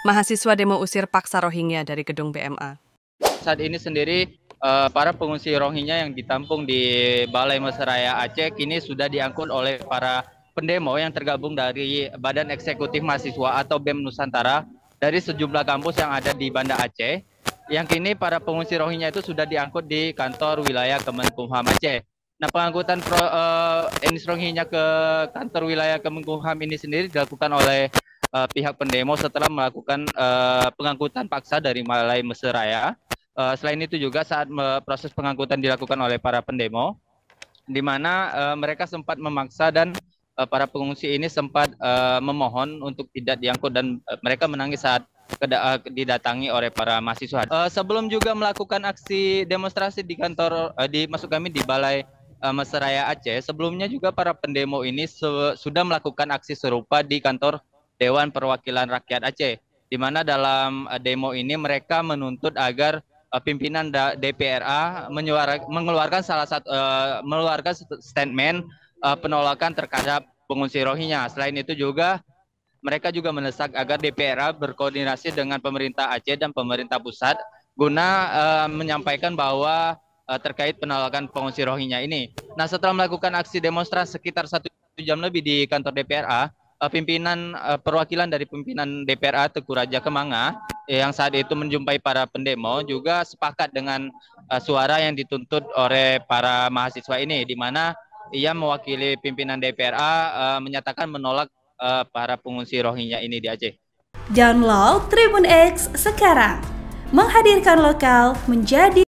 mahasiswa demo usir paksa Rohingya dari gedung BMA. Saat ini sendiri eh, para pengungsi Rohingya yang ditampung di Balai Mesraya Aceh kini sudah diangkut oleh para pendemo yang tergabung dari Badan Eksekutif Mahasiswa atau BEM Nusantara dari sejumlah kampus yang ada di Banda Aceh. Yang kini para pengungsi Rohingya itu sudah diangkut di kantor wilayah Kemenkumham Aceh. Nah, pengangkutan pro, uh, eh, Enis Rohingya ke kantor wilayah Kemenkumham ini sendiri dilakukan oleh uh, pihak pendemo setelah melakukan uh, pengangkutan paksa dari Malai Meseraya. Uh, eh, selain itu juga saat proses pengangkutan dilakukan oleh para pendemo, di mana uh, mereka sempat memaksa dan uh, para pengungsi ini sempat uh, memohon untuk tidak diangkut dan uh, mereka menangis saat didatangi oleh para mahasiswa. Uh, sebelum juga melakukan aksi demonstrasi di kantor uh, di masuk kami di Balai uh, Meseraya Aceh, sebelumnya juga para pendemo ini sudah melakukan aksi serupa di kantor Dewan Perwakilan Rakyat Aceh, di mana dalam eh, demo ini mereka menuntut agar eh, pimpinan DPRA mengeluarkan salah satu eh, mengeluarkan statement penolakan terhadap pengungsi Rohingya. Selain itu juga mereka juga mendesak agar DPRA berkoordinasi dengan pemerintah Aceh dan pemerintah pusat guna menyampaikan bahwa terkait penolakan pengungsi Rohingya ini. Nah, setelah melakukan aksi demonstrasi sekitar satu jam lebih di kantor DPRA, Eh, pimpinan uh, perwakilan dari pimpinan DPRA Teguh Raja Kemanga yang saat itu menjumpai para pendemo juga sepakat dengan uh, suara yang dituntut oleh para mahasiswa ini di mana ia mewakili pimpinan DPRA uh, menyatakan menolak uh, para pengungsi Rohingya ini di Aceh. Download Tribun X sekarang. Menghadirkan lokal menjadi